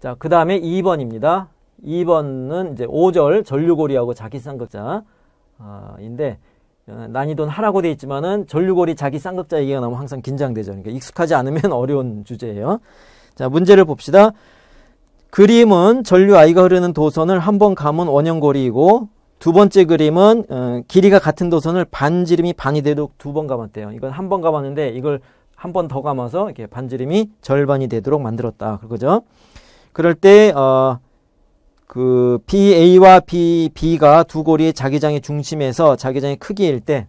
자, 그 다음에 2번입니다. 2번은 이제 5절 전류고리하고 자기쌍극자인데 아, 어, 난이도는 하라고 돼 있지만은 전류고리 자기 쌍극자 얘기가 나오면 항상 긴장되죠. 그러니까 익숙하지 않으면 어려운 주제예요. 자, 문제를 봅시다. 그림은 전류 아이가 흐르는 도선을 한 번 감은 원형고리이고 두 번째 그림은 어, 길이가 같은 도선을 반지름이 반이 되도록 두 번 감았대요. 이건 한 번 감았는데 이걸 한 번 더 감아서 이렇게 반지름이 절반이 되도록 만들었다. 그거죠. 그럴 때, 어, 그 BA와 B, B가 두 고리의 자기장의 중심에서 자기장의 크기일 때,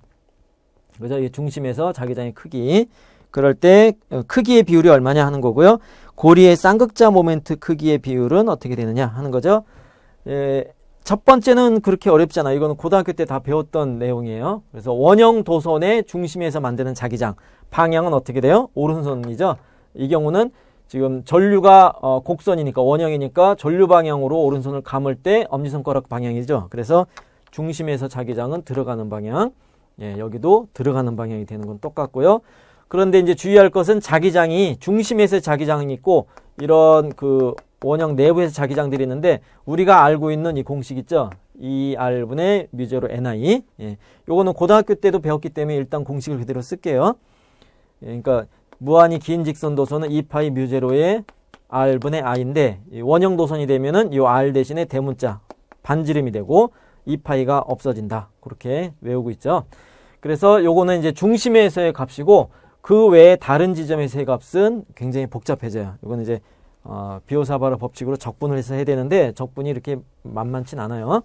그죠? 이 중심에서 자기장의 크기. 그럴 때 어, 크기의 비율이 얼마냐 하는 거고요. 고리의 쌍극자 모멘트 크기의 비율은 어떻게 되느냐 하는 거죠. 예, 첫 번째는 그렇게 어렵잖아요 이거는 고등학교 때 다 배웠던 내용이에요. 그래서 원형 도선의 중심에서 만드는 자기장. 방향은 어떻게 돼요? 오른손이죠. 이 경우는 지금 전류가 어, 곡선이니까 원형이니까 전류 방향으로 오른손을 감을 때 엄지손가락 방향이죠. 그래서 중심에서 자기장은 들어가는 방향. 예, 여기도 들어가는 방향이 되는 건 똑같고요. 그런데 이제 주의할 것은 자기장이 중심에서 자기장이 있고 이런 그 원형 내부에서 자기장들이 있는데 우리가 알고 있는 이 공식 있죠. ER분의 뮤제로 NI. 예. 요거는 고등학교 때도 배웠기 때문에 일단 공식을 그대로 쓸게요. 예, 그러니까 무한히 긴 직선 도선은 2파이 뮤제로의 r분의 i인데 원형 도선이 되면은 이 r 대신에 대문자 반지름이 되고 2파이가 없어진다. 그렇게 외우고 있죠. 그래서 요거는 이제 중심에서의 값이고 그 외에 다른 지점에서의 값은 굉장히 복잡해져요. 요거는 이제 어, 비오사바르 법칙으로 적분을 해서 해야 되는데 적분이 이렇게 만만치 않아요.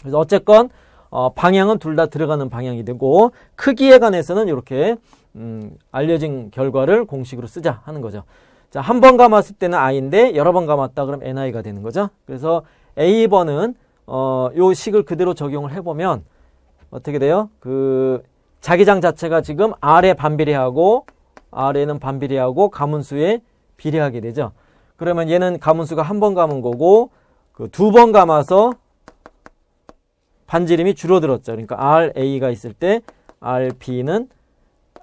그래서 어쨌건 어, 방향은 둘 다 들어가는 방향이 되고 크기에 관해서는 이렇게 음, 알려진 결과를 공식으로 쓰자 하는 거죠. 자, 한 번 감았을 때는 i인데 여러 번 감았다 그면 ni가 되는 거죠. 그래서 a번은 어, 요 식을 그대로 적용을 해보면 어떻게 돼요? 그 자기장 자체가 지금 r에 반비례하고 r에는 반비례하고 가문수에 비례하게 되죠. 그러면 얘는 가문수가 한 번 감은 거고 그 두 번 감아서 반지름이 줄어들었죠. 그러니까 RA가 있을 때 RB는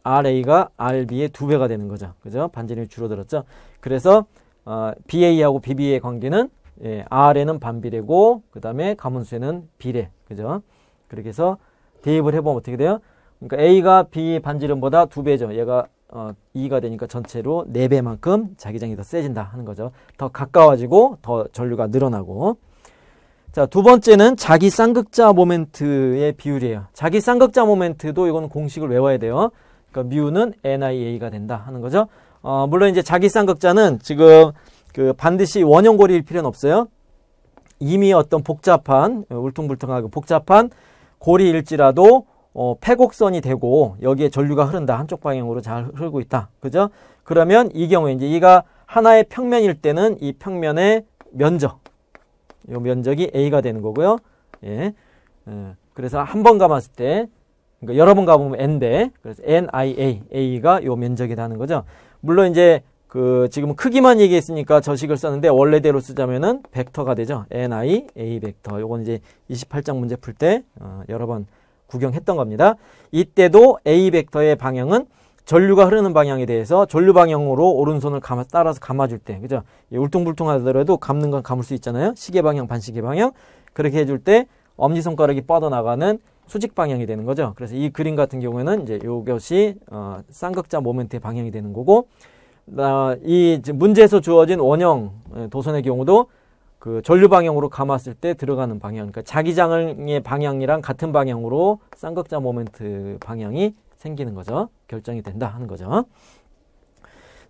RA가 RB의 두 배가 되는 거죠. 그죠? 반지름이 줄어들었죠. 그래서 어, BA하고 BB의 관계는 예, R에는 반비례고 그다음에 가문수에는 비례. 그죠? 그렇게 해서 대입을 해 보면 어떻게 돼요? 그러니까 A가 B 반지름보다 두 배죠. 얘가 어, 2가 되니까 전체로 4배만큼 자기장이 더 세진다 하는 거죠. 더 가까워지고 더 전류가 늘어나고 자, 두 번째는 자기 쌍극자 모멘트의 비율이에요. 자기 쌍극자 모멘트도 이건 공식을 외워야 돼요. 그러니까 뮤는 NIA가 된다 하는 거죠. 어, 물론 이제 자기 쌍극자는 지금 그 반드시 원형고리일 필요는 없어요. 이미 어떤 복잡한 울퉁불퉁하고 복잡한 고리일지라도 어, 폐곡선이 되고 여기에 전류가 흐른다 한쪽 방향으로 잘 흐르고 있다 그죠 그러면 이 경우에 이제 이가 하나의 평면일 때는 이 평면의 면적 이 면적이 A가 되는 거고요. 예. 예. 그래서 한 번 감았을 때, 그러니까 여러 번 감으면 N데, 그래서 NIA, A가 이 면적이 되는 거죠. 물론 이제 그 지금 크기만 얘기했으니까 저식을 썼는데 원래대로 쓰자면은 벡터가 되죠. NI, A 벡터. 요건 이제 28장 문제 풀때 어, 여러 번 구경했던 겁니다. 이때도 A 벡터의 방향은 전류가 흐르는 방향에 대해서 전류 방향으로 오른손을 감아, 따라서 감아줄 때, 그죠? 울퉁불퉁하더라도 감는 건 감을 수 있잖아요. 시계 방향, 반시계 방향. 그렇게 해줄 때 엄지손가락이 뻗어나가는 수직 방향이 되는 거죠. 그래서 이 그림 같은 경우에는 이제 요것이 어, 쌍극자 모멘트의 방향이 되는 거고, 어, 이 문제에서 주어진 원형 예, 도선의 경우도 그 전류 방향으로 감았을 때 들어가는 방향, 그러니까 자기장의 방향이랑 같은 방향으로 쌍극자 모멘트 방향이 생기는 거죠. 결정이 된다 하는 거죠.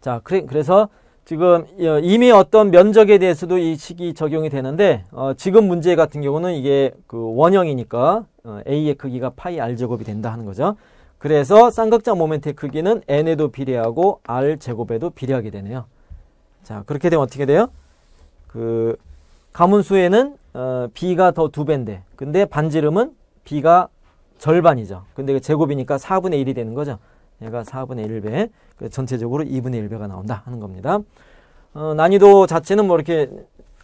자, 그래, 그래서 지금 어, 이미 어떤 면적에 대해서도 이 식이 적용이 되는데 어, 지금 문제 같은 경우는 이게 그 원형이니까 어, A의 크기가 파이 R 제곱이 된다 하는 거죠. 그래서 쌍각자 모멘트의 크기는 N에도 비례하고 R 제곱에도 비례하게 되네요. 자 그렇게 되면 어떻게 돼요? 그 가문수에는 어, B가 더 두 배인데 근데 반지름은 B가 절반이죠. 근데 그 제곱이니까 4분의 1이 되는 거죠. 얘가 4분의 1배, 그 전체적으로 2분의 1배가 나온다 하는 겁니다. 어, 난이도 자체는 뭐 이렇게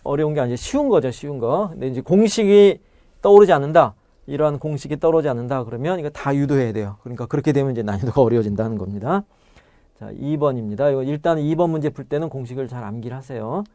어려운 게 아니라 쉬운 거죠, 쉬운 거. 근데 이제 공식이 떠오르지 않는다. 이러한 공식이 떠오르지 않는다. 그러면 이거 다 유도해야 돼요. 그러니까 그렇게 되면 이제 난이도가 어려워진다는 겁니다. 자, 2번입니다. 이거 일단 2번 문제 풀 때는 공식을 잘 암기를 하세요.